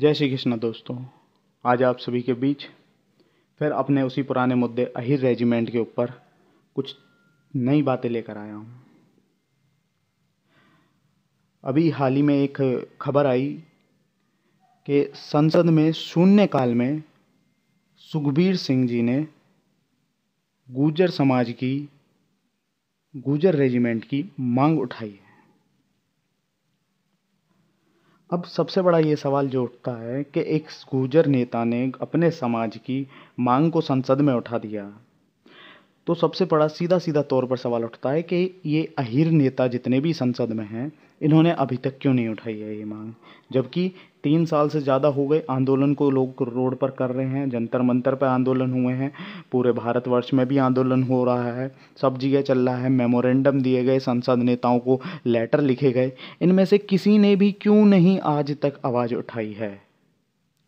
जय श्री कृष्ण दोस्तों आज आप सभी के बीच फिर अपने उसी पुराने मुद्दे अहिर रेजिमेंट के ऊपर कुछ नई बातें लेकर आया हूँ अभी हाल ही में एक खबर आई कि संसद में शून्यकाल में सुखबीर सिंह जी ने गुजर समाज की गुजर रेजिमेंट की मांग उठाई है अब सबसे बड़ा ये सवाल जो उठता है कि एक गुर्जर नेता ने अपने समाज की मांग को संसद में उठा दिया तो सबसे बड़ा सीधा सीधा तौर पर सवाल उठता है कि ये अहिर नेता जितने भी संसद में हैं इन्होंने अभी तक क्यों नहीं उठाई है ये मांग जबकि तीन साल से ज़्यादा हो गए आंदोलन को लोग रोड पर कर रहे हैं जंतर मंतर पर आंदोलन हुए हैं पूरे भारतवर्ष में भी आंदोलन हो रहा है सब जगह चल रहा है मेमोरेंडम दिए गए संसद नेताओं को लेटर लिखे गए इनमें से किसी ने भी क्यों नहीं आज तक आवाज़ उठाई है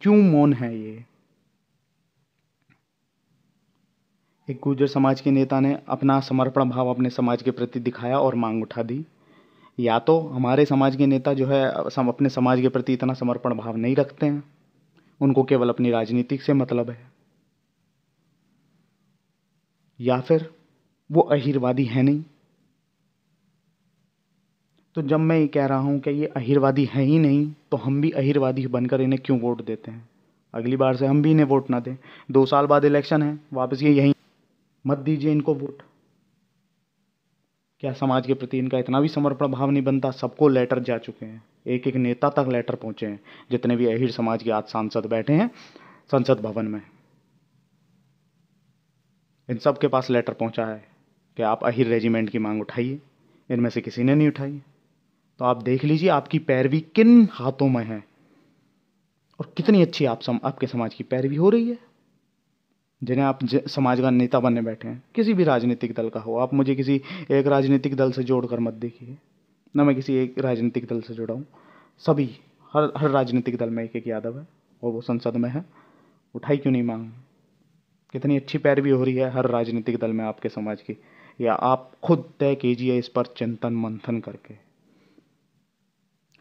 क्यों मौन है ये एक गुर्जर समाज के नेता ने अपना समर्पण भाव अपने समाज के प्रति दिखाया और मांग उठा दी या तो हमारे समाज के नेता जो है सम अपने समाज के प्रति इतना समर्पण भाव नहीं रखते हैं उनको केवल अपनी राजनीतिक से मतलब है या फिर वो अहिरवादी है नहीं तो जब मैं ये कह रहा हूँ कि ये अहिरवादी है ही नहीं तो हम भी अहिरवादी बनकर इन्हें क्यों वोट देते हैं अगली बार से हम भी इन्हें वोट ना दें दो साल बाद इलेक्शन है वापस ये यहीं मत दीजिए इनको वोट क्या समाज के प्रति इनका इतना भी समर्पण भाव नहीं बनता सबको लेटर जा चुके हैं एक एक नेता तक लेटर पहुंचे हैं जितने भी अहिर समाज के आज सांसद बैठे हैं संसद भवन में इन सब के पास लेटर पहुंचा है कि आप अहिर रेजिमेंट की मांग उठाइए इनमें से किसी ने नहीं उठाई तो आप देख लीजिए आपकी पैरवी किन हाथों में है और कितनी अच्छी आप सम, आपके समाज की पैरवी हो रही है जिन्हें आप समाज का नेता बनने बैठे हैं किसी भी राजनीतिक दल का हो आप मुझे किसी एक राजनीतिक दल से जोड़कर मत देखिए ना मैं किसी एक राजनीतिक दल से जुड़ा हूँ सभी हर हर राजनीतिक दल में एक एक यादव है और वो संसद में है उठाई क्यों नहीं मांग कितनी अच्छी पैरवी हो रही है हर राजनीतिक दल में आपके समाज की या आप खुद तय कीजिए इस पर चिंतन मंथन करके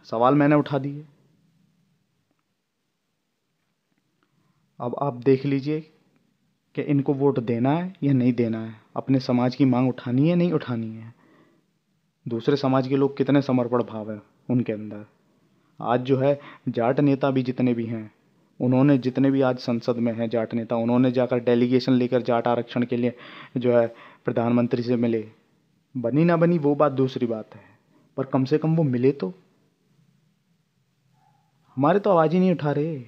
सवाल मैंने उठा दिए अब आप देख लीजिए कि इनको वोट देना है या नहीं देना है अपने समाज की मांग उठानी है नहीं उठानी है दूसरे समाज के लोग कितने समर्पण भाव है उनके अंदर आज जो है जाट नेता भी जितने भी हैं उन्होंने जितने भी आज संसद में हैं जाट नेता उन्होंने जाकर डेलीगेशन लेकर जाट आरक्षण के लिए जो है प्रधानमंत्री से मिले बनी ना बनी वो बात दूसरी बात है पर कम से कम वो मिले तो हमारे तो आवाज़ ही नहीं उठा रहे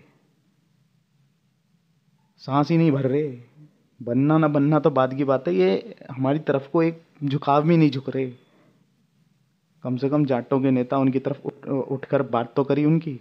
सांस ही नहीं भर रहे बनना ना बनना तो बाद की बात है ये हमारी तरफ को एक झुकाव भी नहीं झुक रहे कम से कम जाटों के नेता उनकी तरफ उठ उठकर बात तो करी उनकी